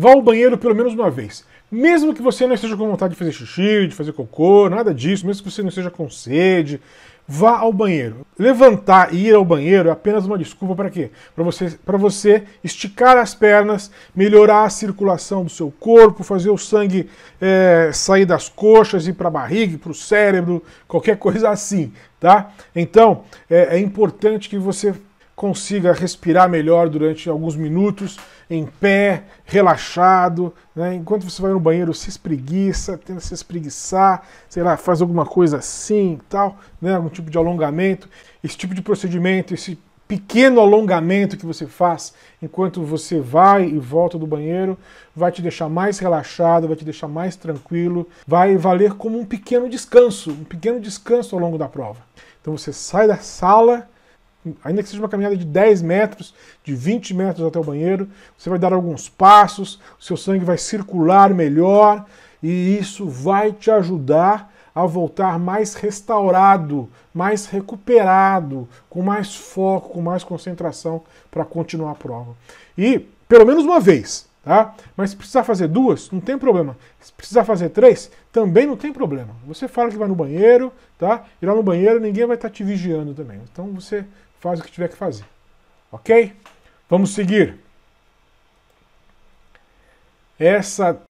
vá ao banheiro pelo menos uma vez. Mesmo que você não esteja com vontade de fazer xixi, de fazer cocô, nada disso, mesmo que você não esteja com sede, vá ao banheiro. Levantar e ir ao banheiro é apenas uma desculpa para quê? Para você, você esticar as pernas, melhorar a circulação do seu corpo, fazer o sangue é, sair das coxas, ir para a barriga, para o cérebro, qualquer coisa assim, tá? Então, é, é importante que você consiga respirar melhor durante alguns minutos, em pé, relaxado. Né? Enquanto você vai no banheiro, se espreguiça, tenta se espreguiçar, sei lá, faz alguma coisa assim e tal, né? algum tipo de alongamento. Esse tipo de procedimento, esse pequeno alongamento que você faz enquanto você vai e volta do banheiro vai te deixar mais relaxado, vai te deixar mais tranquilo, vai valer como um pequeno descanso, um pequeno descanso ao longo da prova. Então você sai da sala ainda que seja uma caminhada de 10 metros, de 20 metros até o banheiro, você vai dar alguns passos, o seu sangue vai circular melhor e isso vai te ajudar a voltar mais restaurado, mais recuperado, com mais foco, com mais concentração para continuar a prova. E pelo menos uma vez, tá? Mas se precisar fazer duas, não tem problema. Se precisar fazer três, também não tem problema. Você fala que vai no banheiro, tá? E lá no banheiro ninguém vai estar tá te vigiando também. Então você faz o que tiver que fazer. Ok? Vamos seguir. Essa